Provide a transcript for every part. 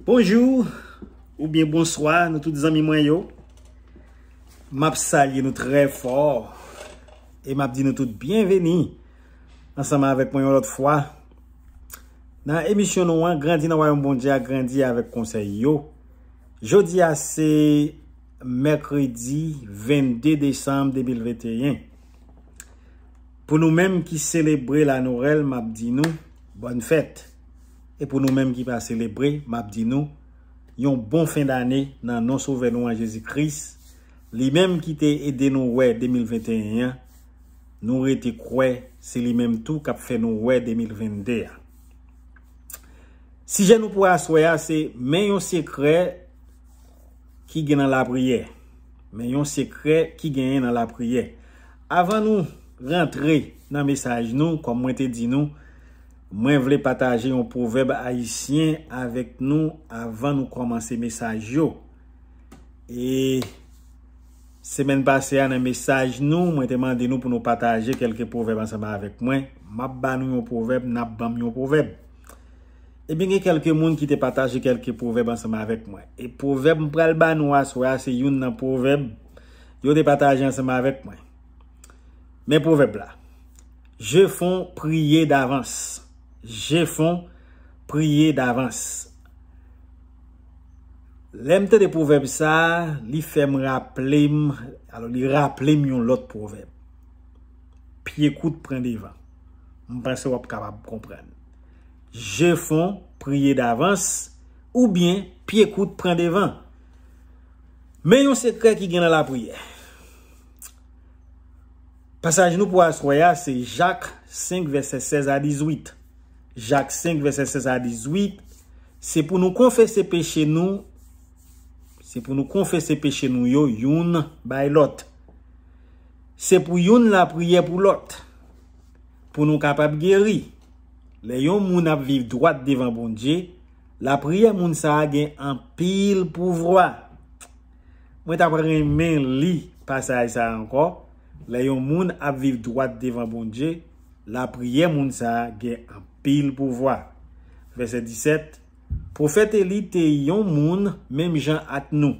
Bonjou ou bien bonsoi nou tout zami mwen yo Mab salye nou trey for E mab di nou tout bienveni Ansama avek mwen yo lot fwa Nan emisyon nou an, Grandi nanwayon bondja, Grandi avek konsey yo Jodi ase, Merkredi 22 Desemble 2021 Pou nou menm ki celebre la Norel, mab di nou Bonne fèt E pou nou menm ki pa selebrè, map di nou, yon bon fin d'anè nan non sove nou an Jezikris, li menm ki te edè nou wè 2021, nou re te kwe, se li menm tou kap fè nou wè 2022. Si jè nou pou aswaya, se men yon sekre ki gen nan la priè. Men yon sekre ki gen nan la priè. Avan nou rentre nan mesaj nou, kom mwen te di nou, Mwen vle pataje yon pouveb haisyen avèk nou avan nou komanse mesaj yo. E semen pase an an mesaj nou, mwen temande nou pou nou pataje kelke pouveb ansama avèk mwen. Mab ban nou yon pouveb, nab ban nou yon pouveb. E bine kelke moun ki te pataje kelke pouveb ansama avèk mwen. E pouveb mwen pral ban nou aswa se yon nan pouveb, yo te pataje ansama avèk mwen. Men pouveb la, je fon priye davans. Je fon priye d'avans. Lemte de pouveb sa, li fe m ra plem, alo li ra plem yon lot pouveb. Pi ekoute pren devan. Mpense wap kapab kompren. Je fon priye d'avans, ou bien pi ekoute pren devan. Men yon sekre ki gena la priye. Pasaj nou pou aswaya, se jak 5, verset 16 a 18. Jacques 5, verset 16 a 18, se pou nou konfese peche nou, se pou nou konfese peche nou yo, yon bay lot. Se pou yon la priye pou lot, pou nou kapab geri, le yon moun apviv drat devan bonje, la priye moun sa agen an pil pou vwa. Mwen tapremen li, pasay sa anko, le yon moun apviv drat devan bonje, la priye moun sa agen an pil. pil pou vwa. Verset 17. Pou fete li te yon moun, mem jan at nou.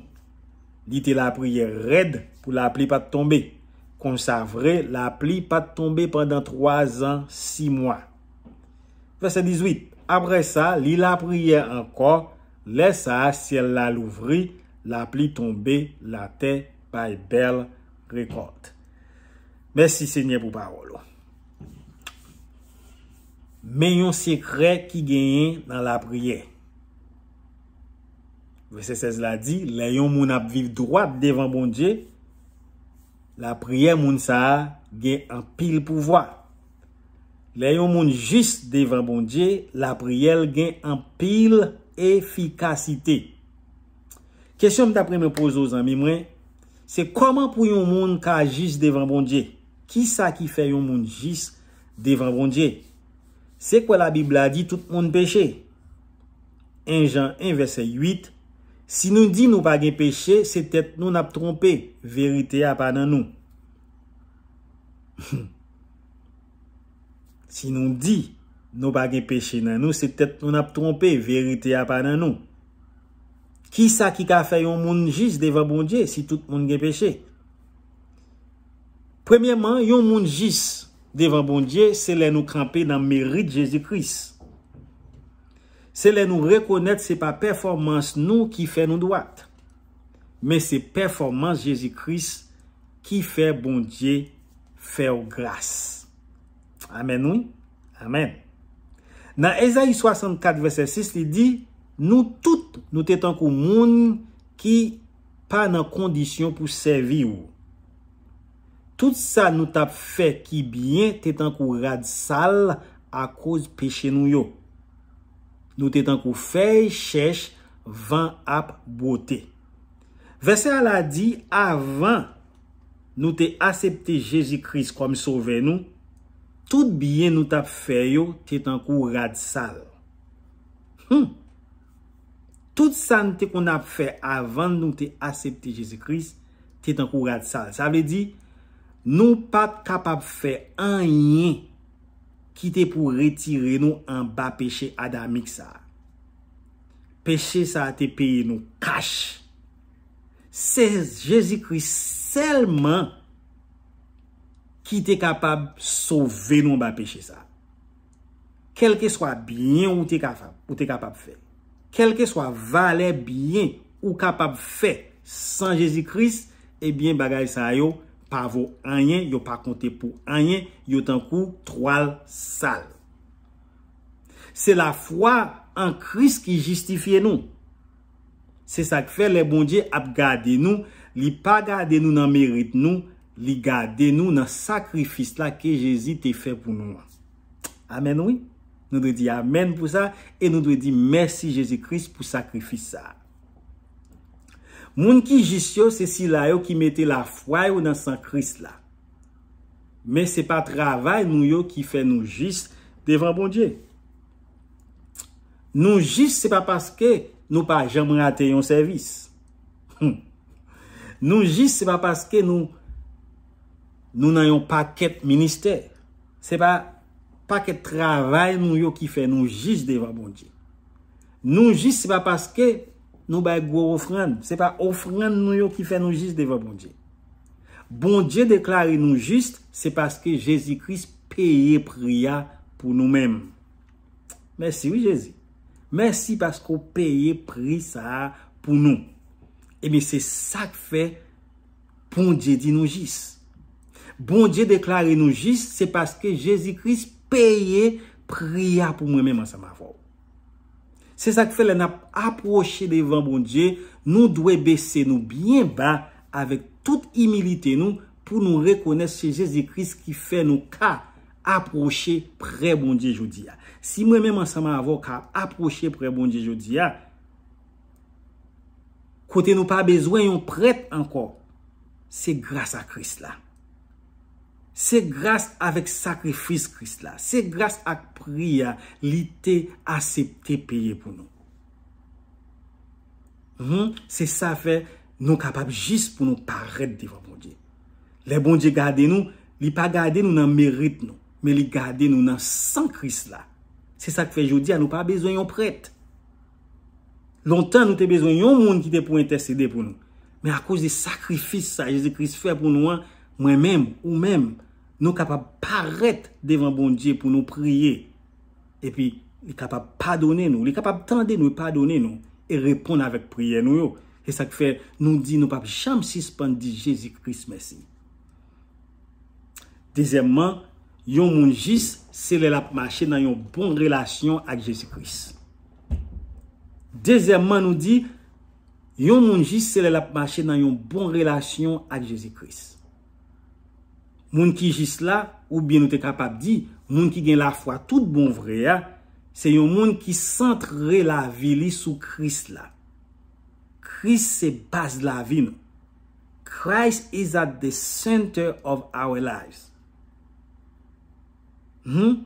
Li te la priye red pou la pli pat tombe. Kon sa vre, la pli pat tombe pandan 3 an, 6 mwa. Verset 18. Apre sa, li la priye anko, lesa si el la louvri, la pli tombe, la te pa e bel rekot. Mèsi se nye pou parol wak. men yon sekre ki genyen nan la priye. Vese se zla di, le yon moun ap vil drwap devan bondye, la priye moun sa genyen an pil pouvoi. Le yon moun jist devan bondye, la priye genyen an pil efikasite. Kesyon m ta preme pou zoz an mimre, se koman pou yon moun ka jist devan bondye? Ki sa ki fe yon moun jist devan bondye? Se kwa la Biblia di tout moun peche? 1 Jean 1 verset 8 Si nou di nou pa gen peche, se tet nou nap trompe, verite a pa nan nou. Si nou di nou pa gen peche nan nou, se tet nou nap trompe, verite a pa nan nou. Ki sa ki ka fe yon moun jis deva bondye si tout moun gen peche? Premiyaman, yon moun jis... Devan bon Dje, se lè nou krampe nan merite Jezikris. Se lè nou rekounet, se pa performans nou ki fè nou dwat. Men se performans Jezikris ki fè bon Dje fè ou glas. Amen ou? Amen. Nan Ezay 64, verset 6, li di, Nou tout nou tèt an kou moun ki pa nan kondisyon pou servi ou. tout sa nou tap fe ki byen te tankou rad sal a kouz peche nou yo. Nou te tankou fey, chesh, van ap bote. Vese ala di, avan nou te asepte Jezikris koum sove nou, tout byen nou tap fe yo te tankou rad sal. Hmm. Tout sa nou te kon ap fe avan nou te asepte Jezikris te tankou rad sal. Sa ve di, Nou pat kapap fè an yin ki te pou retire nou an ba peche adamik sa. Peche sa te peye nou kache. Se Jezi Kris selman ki te kapap sove nou an ba peche sa. Kelke swa byen ou te kapap fè. Kelke swa vale byen ou kapap fè san Jezi Kris, e byen bagay sa yo. Pa vo anyen, yo pa konte pou anyen, yo tankou trwal sal. Se la fwa an kris ki justifiye nou. Se sa kfe, le bon diye ap gade nou, li pa gade nou nan merite nou, li gade nou nan sakrifis la ke Jezi te fe pou nou. Amen oui? Nou de di amen pou sa, e nou de di mersi Jezi kris pou sakrifis sa. Moun ki jis yo, se si la yo ki mette la fwa yo nan san kris la. Men se pa travay nou yo ki fe nou jis devan bon dje. Nou jis se pa paske nou pa jam rate yon servis. Hmm. Nou jis se pa paske nou nan yon paket minister. Se pa paket travay nou yo ki fe nou jis devan bon dje. Nou jis se pa paske... Nou bay gwo ofran. Se pa ofran nou yo ki fe nou jist deva bon Dje. Bon Dje deklare nou jist, se paske Jezi Kris peye priya pou nou menm. Mersi oui Jezi. Mersi paske o peye priya sa pou nou. E mi se sa ke fe bon Dje di nou jist. Bon Dje deklare nou jist, se paske Jezi Kris peye priya pou nou menm. A sa ma vwo. Se sa kfele na aproche devan bon Dje, nou dwe besen nou byen ba avik tout imilite nou pou nou rekones se Jezikris ki fe nou ka aproche pre bon Dje jodi ya. Si mwen mwen seman avok a aproche pre bon Dje jodi ya, kote nou pa bezwen yon pret anko, se grasa Kris la. Se grase avek sakrifis kris la. Se grase ak priya li te asepte peye pou nou. Hmm? Se sa fe nou kapap jist pou nou paret devan bon diye. Le bon diye gade nou, li pa gade nou nan merite nou. Me li gade nou nan san kris la. Se sa fe jodi a nou pa bezonyon pret. Lontan nou te bezonyon moun ki te pou interceder pou nou. Me akous de sakrifis sa, jese kris fe pou nou an. Ou mèm, ou mèm, nou kapap paret devan bon diye pou nou priye. E pi, li kapap padone nou, li kapap tende nou, padone nou, e repon avèk priye nou yo. E sak fè, nou di nou pap chanm sispan di Jezikris mesi. Dezemman, yon moun jis se lè la p'mache nan yon bon relasyon ak Jezikris. Dezemman nou di, yon moun jis se lè la p'mache nan yon bon relasyon ak Jezikris. Moun ki jis la, ou bien nou te kapap di, moun ki gen la fwa tout bon vre ya, se yon moun ki santre la vi li sou kris la. Kris se base la vi nou. Christ is at the center of our lives. Hmm?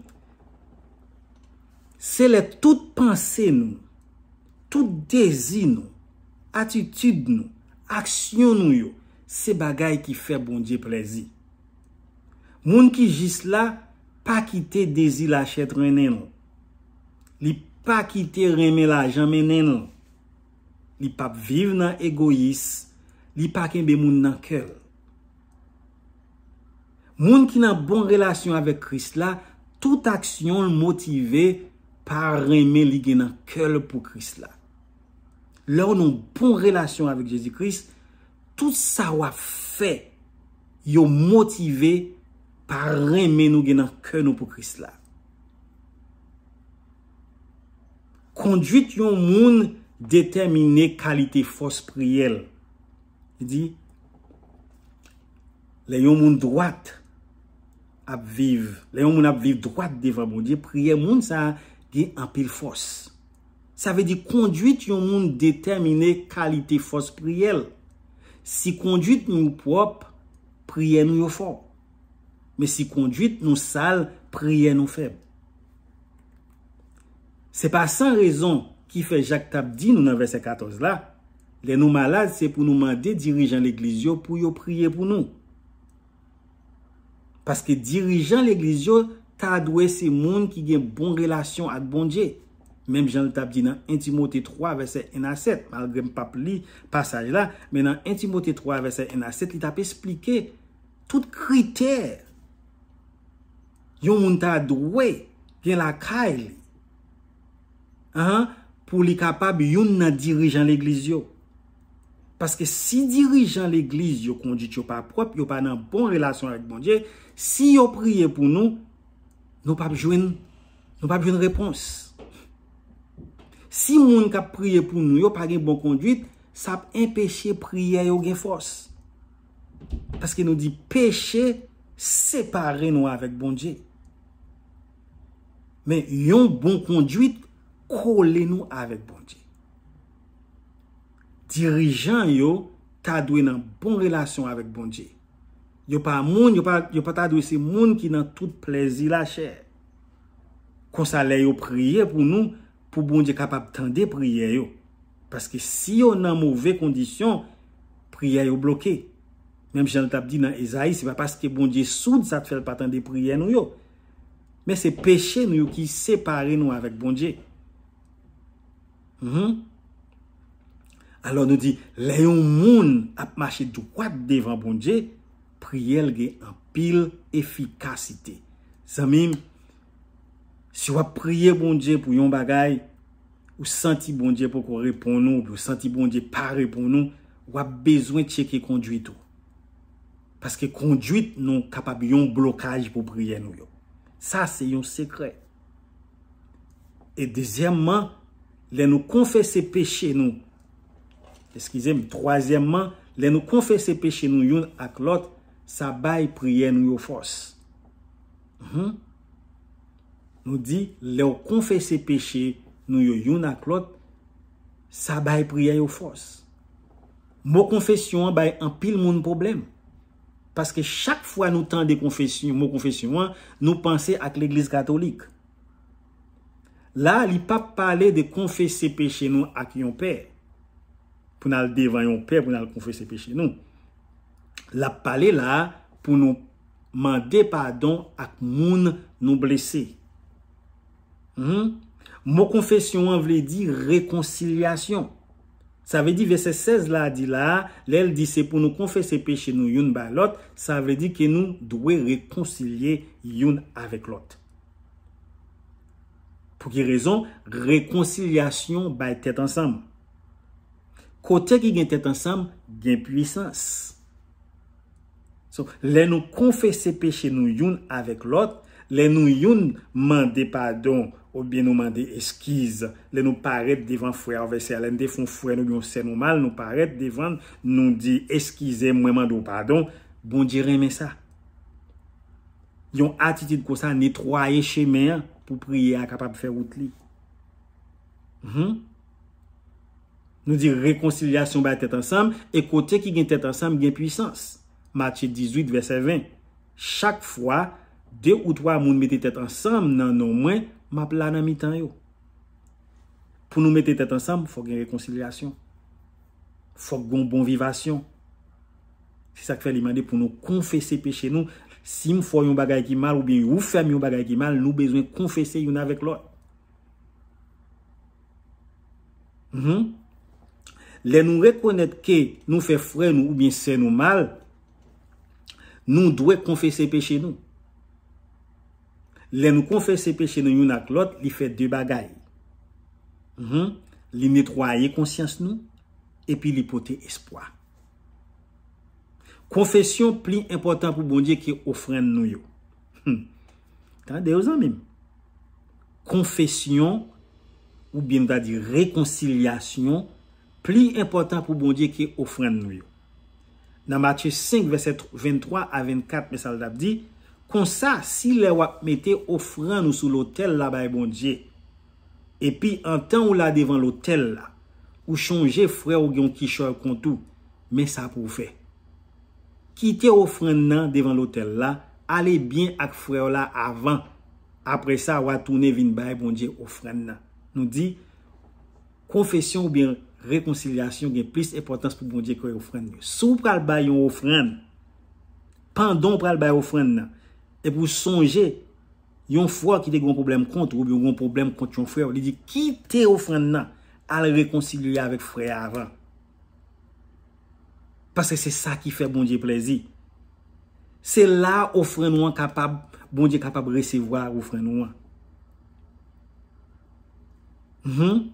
Se le tout pense nou, tout dési nou, attitude nou, action nou yo, se bagay ki fe bon di plesi. Moun ki jis la, pa ki te dezi la chet rennen. Li pa ki te reme la jamennen. Li pa vive nan egois. Li pa kenbe moun nan kel. Moun ki nan bon relasyon avek kris la, tout aksyon motive par reme li genan kel pou kris la. Lè ou nan bon relasyon avek Jezi kris, tout sa wafè yo motive rennen. pa reme nou genan kè nou pou kris la. Konduit yon moun detemine kalite fos priel. Di, le yon moun drat apviv, le yon moun apviv drat deva moun. Di, priel moun sa gen anpil fos. Sa ve di konduit yon moun detemine kalite fos priel. Si konduit nou prop, priel nou yo fok. Men si konduit nou sal, priye nou feb. Se pa san rezon ki fe Jacques Tapti nou nan verse 14 la, le nou malade se pou nou mande dirijan l'eglizyo pou yo priye pou nou. Paske dirijan l'eglizyo ta adwe se moun ki gen bon relasyon ak bon dje. Mem Jean Tapti nan Intimote 3 verse 1 a 7, mal gen papli pasaj la, men nan Intimote 3 verse 1 a 7 li tap esplike tout kriter. yon moun ta dwe gen la kail pou li kapab yon nan dirijan l'eglis yo paske si dirijan l'eglis yo kondit yo pa prop yo pa nan bon relasyon avik bon dje si yo priye pou nou nou pap jwen nou pap jwen repons si moun kap priye pou nou yo pa gen bon kondit sap en peche priye yo gen fos paske nou di peche separe nou avik bon dje Men yon bon konduit, kole nou avèk bon di. Dirijan yo, ta dwe nan bon relasyon avèk bon di. Yo pa moun, yo pa ta dwe se moun ki nan tout plèzi la chè. Konsa le yo priye pou nou, pou bon di kapap tende priye yo. Paske si yo nan mouvè kondisyon, priye yo bloke. Menm jen tap di nan Ezaï, se pa paske bon di soude, sa te fel patende priye nou yo. men se peche nou yo ki separe nou avèk bonje. Mhm. Alors nou di, la yon moun ap mache douk wap devan bonje, priye lge an pil efikasite. Samim, si wap priye bonje pou yon bagay, ou santi bonje pou korepon nou, ou santi bonje parepon nou, wap bezwen tcheke konduit ou. Paske konduit nou kapab yon blokaj pou priye nou yo. Sa se yon sekre. E dezyemman, le nou konfese peche nou. Eskize, trozyemman, le nou konfese peche nou yon ak lot, sa bay priye nou yo fos. Mhm. Nou di, le ou konfese peche nou yon ak lot, sa bay priye yo fos. Mo konfesyon bay an pil moun probleme. Paske chak fwa nou tan de mou konfesyon, nou panse ak l'Eglise Katolik. La, li pa pale de konfese peche nou ak yon pe. Pou nan al devan yon pe, pou nan al konfese peche nou. La pale la pou nou mande pardon ak moun nou blese. Hmm? Mou konfesyon an vle di rekoncilasyon. Sa ve di ve se sez la di la, lèl di se pou nou konfese peche nou youn bay lot, sa ve di ke nou dwe rekoncilie youn avek lot. Pou ki rezon, rekonciliasyon bay tèt ansam. Kote ki gen tèt ansam, gen pwisans. So, lèl nou konfese peche nou youn avek lot. Len nou yon mande padon Ou bien nou mande eskize Len nou paret devan fwe avese Len defon fwe nou yon senou mal Nou paret devan nou di eskize Mwen mande ou padon Bon di reme sa Yon atitude ko sa netroye Che mer pou priye akapab fe route li Nou di Rekonsilyasyon ba tet ansam E kote ki gen tet ansam gen pwisans Matche 18 vese 20 Chak fwa De ou twa moun mette tèt ansam nan nou mwen, map la nan mitan yo. Pou nou mette tèt ansam, fok gen rekoncilasyon. Fok gen bon vivasyon. Si sak fè li mande pou nou konfese pe chenou, si m fò yon bagay ki mal ou bi yon mm-hmm. ou fèm yon bagay ki mal, nou bezwen konfese yon avèk lò. Le nou rekwennet ke nou fè fwè nou ou bi yon se nou mal, nou dwe konfese pe chenou. Le nou konfese peche nou yon ak lot, li fet de bagay. Mhm. Li netroye konsyans nou, epi li pote espoi. Konfesyon pli important pou bon diye ki ofren nou yo. Hmm. Tande yo zan mimi. Konfesyon, ou bin ta di rekonselasyon, pli important pou bon diye ki ofren nou yo. Nan Matye 5, verset 23 a 24, mesal dap diye, Kon sa, si le wak mette ofran ou sou lotel la baye bondje, epi an tan ou la devan lotel la, ou chonje fre ou gen kishor kontou, men sa pou fe. Kite ofran nan devan lotel la, ale bin ak fre ou la avan, apre sa wak toune vin baye bondje ofran nan. Nou di, konfesyon ou biyan rekoncilasyon gen plis epotans pou bondje kwe ofran. Sou pral baye ou ofran, pandon pral baye ofran nan, E pou sonje, yon fwa ki te gwen problem kont, ou bi yon gwen problem kont yon fwe, li di ki te ofren nan, al rekoncilie avèk fwe avè. Pase se sa ki fè bon diye plezi. Se la ofren wan kapab, bon diye kapab resevwa ofren wan. Mhm.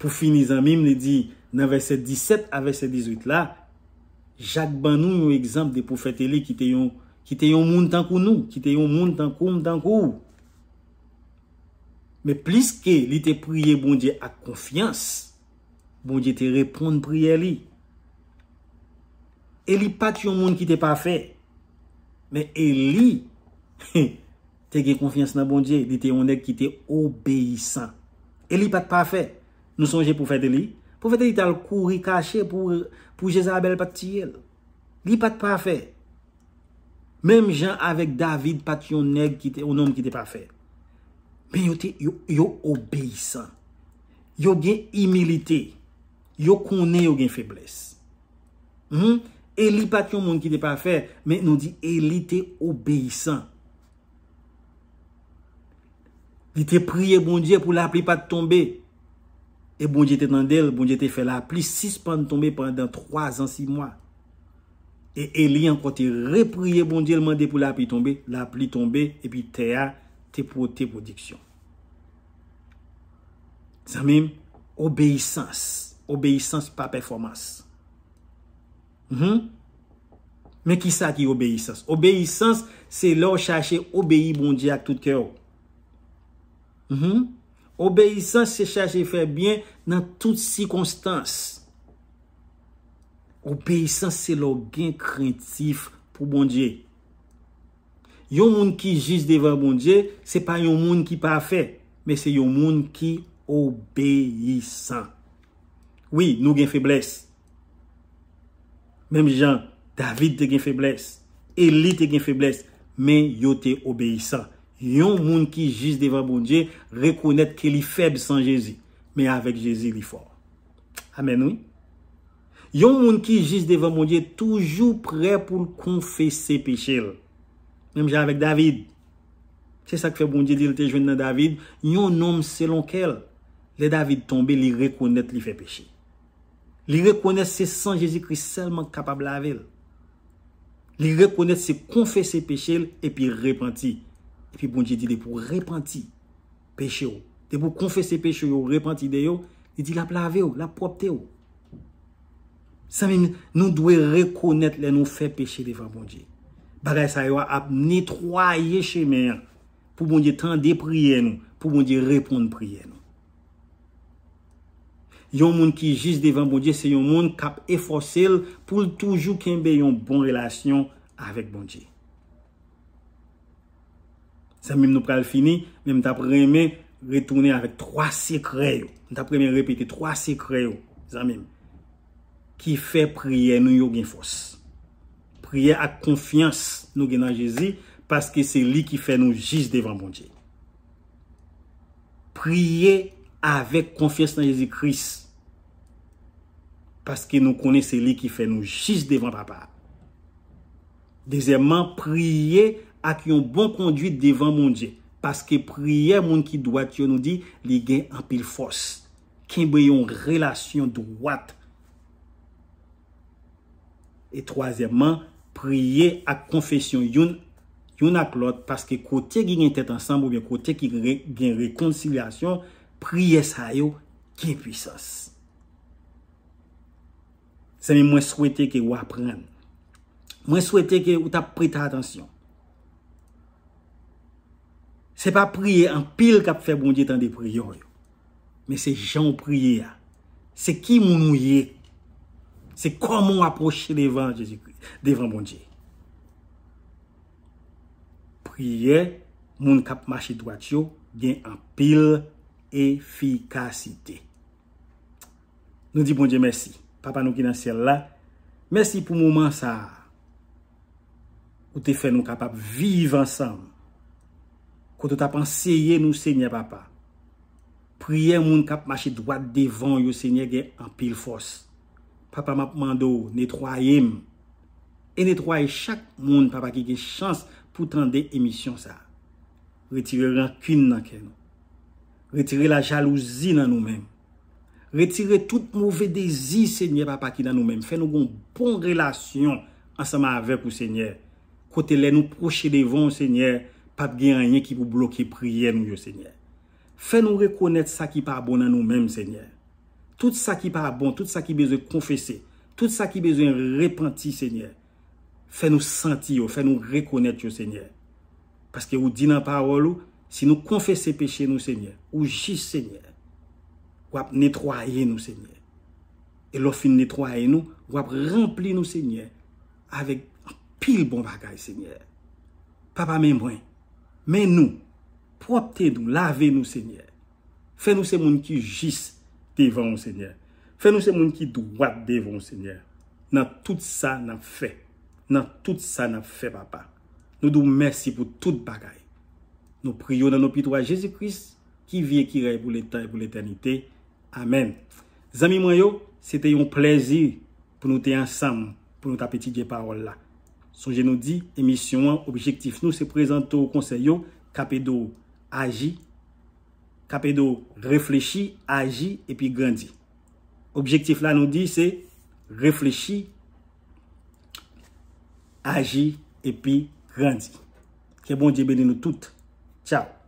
Pou finizan mim, li di, nan verset 17 avèk verset 18 la, Jacques Banon yon ekzamp de pou fwete li ki te yon Ki te yon moun tankou nou. Ki te yon moun tankou mtankou. Me plis ke li te priye bon diye ak konfians. Bon diye te reponde priye li. E li pat yon moun ki te pafe. Me e li. Te gen konfians nan bon diye. Li te yon ek ki te obeysan. E li pat pafe. Nou sonje poufete li. Poufete li tal kouri kache pou Jezabel pat tiyel. Li pat pafe. E li. Mèm jan avèk David patyon neg ki te ou nom ki te pa fè. Mè yote yo obeysan. Yo gen imilite. Yo konen yo gen febles. Hmm? Eli patyon moun ki te pa fè. Mè nou di Eli te obeysan. Li te priye bon diye pou la pli pat tombe. E bon diye te tendel, bon diye te fè la pli. Si se pan tombe pan dan 3 an, 6 mwa. E li an kon te repriye bondi elman de pou la pli tombe, la pli tombe epi te a te po te po diksyon. San mim, obeysans, obeysans pa performans. Mhm. Men ki sa ki obeysans? Obeysans se lor chache obeyi bondi ak tout kèo. Mhm. Obeysans se chache fè bien nan tout sikonstans. Obeysan se lo gen krentif pou bondye. Yon moun ki jiz deva bondye, se pa yon moun ki pa fe, me se yon moun ki obeysan. Oui, nou gen feblesse. Mem jan, David te gen feblesse, Eli te gen feblesse, men yo te obeysan. Yon moun ki jiz deva bondye, rekounet ke li feb san Jezi, men avek Jezi li fo. Amen, oui. Yon moun ki juste devant moun Dieu toujours prêt pour pour confesser péchés. Même jan avec David. ça que fait fe Dieu, diye Il te jwen dans David, yon homme selon quel Le David tombe li rekonnet li fe peche. Li jésus se san capable selman kapab lavel. Li c'est se Et puis et epi repenti. Epi bon diye dit pou repentir peche péché. De confesser konfese péché yo, repenti de yo, Il dit, la plave la propte Samim nou dwe rekonet le nou fe peche devan bonje. Bagay sa yo ap netroyye che mer pou bonje tan depriye nou, pou bonje reponde priye nou. Yon moun ki jiz devan bonje se yon moun kap efosil pou l toujou kenbe yon bon relasyon avek bonje. Samim nou pral fini, men mta preme retoune avek 3 sekre yo. Mta preme repete 3 sekre yo, samim. Ki fè priye nou yo gen fos. Priye ak konfians nou gen nan Jezi. Paske se li ki fè nou jiz devan moun dje. Priye avek konfians nan Jezi Kris. Paske nou konen se li ki fè nou jiz devan papa. Dezemman priye ak yon bon konduit devan moun dje. Paske priye moun ki doa. Kyo nou di li gen an pil fos. Ken beyon relasyon doat. Et troazèmman, priye ak konfesyon yon ak lot, paske kote gen yon tèt ansanbo, ou bien kote gen yon rekonsilyasyon, priye sa yo, gen pwisos. Se men mwen souwete ke wapren. Mwen souwete ke w tap prita atensyon. Se pa priye an pil kap febondye tan depriyon yo. Men se jan priye ya. Se ki moun ou ye, Se kon moun aposhe levan, devan moun diye. Priye, moun kap machi dwat yo, gen an pil efikasite. Nou di moun diye, mersi. Papa nou ki nan sel la. Mersi pou moun man sa. Ou te fe nou kapap viv ansam. Koto ta pan seye nou se nye papa. Priye moun kap machi dwat devan yo se nye gen an pil fos. Papa map mando, netroye m. E netroye chak moun, papa ki gen chans pou tende emisyon sa. Retire rankin nan ken nou. Retire la jalouzi nan nou men. Retire tout mouve dezi, se nye papa ki nan nou men. Fè nou gon bon relasyon ansama avek ou se nye. Kote le nou proche devon, se nye. Pape gen anye ki pou bloke priye nou yo, se nye. Fè nou rekonet sa ki pa abon nan nou men, se nye. Tout sa ki pa bon, tout sa ki beze konfese, tout sa ki beze repenti, seigne, fè nou senti yo, fè nou rekonet yo, seigne, paske ou di nan parol ou, si nou konfese peche nou, seigne, ou jis, seigne, wap netroye nou, seigne, e lo fin netroye nou, wap rempli nou, seigne, avèk an pil bon bagay, seigne, pa pa men mwen, men nou, pou apte nou, lave nou, seigne, fè nou se moun ki jis, Fè nou se moun ki dou wap devon Seigneur, nan tout sa nan fè, nan tout sa nan fè papa. Nou dou mersi pou tout bagay. Nou priyo nan nou pitwa Jezi Kris, ki vie ki ray pou l'eternite. Amen. Zami mwen yo, se te yon plezi pou nou te ansam, pou nou tapeti de parol la. Sonje nou di, emisyon an, objektif nou se prezante ou konseyon, kapedo aji. Kapè do reflechi, aji, epi grandzi. Objektif la nou di se reflechi, aji, epi grandzi. Kè bon dibe di nou tout. Tchao.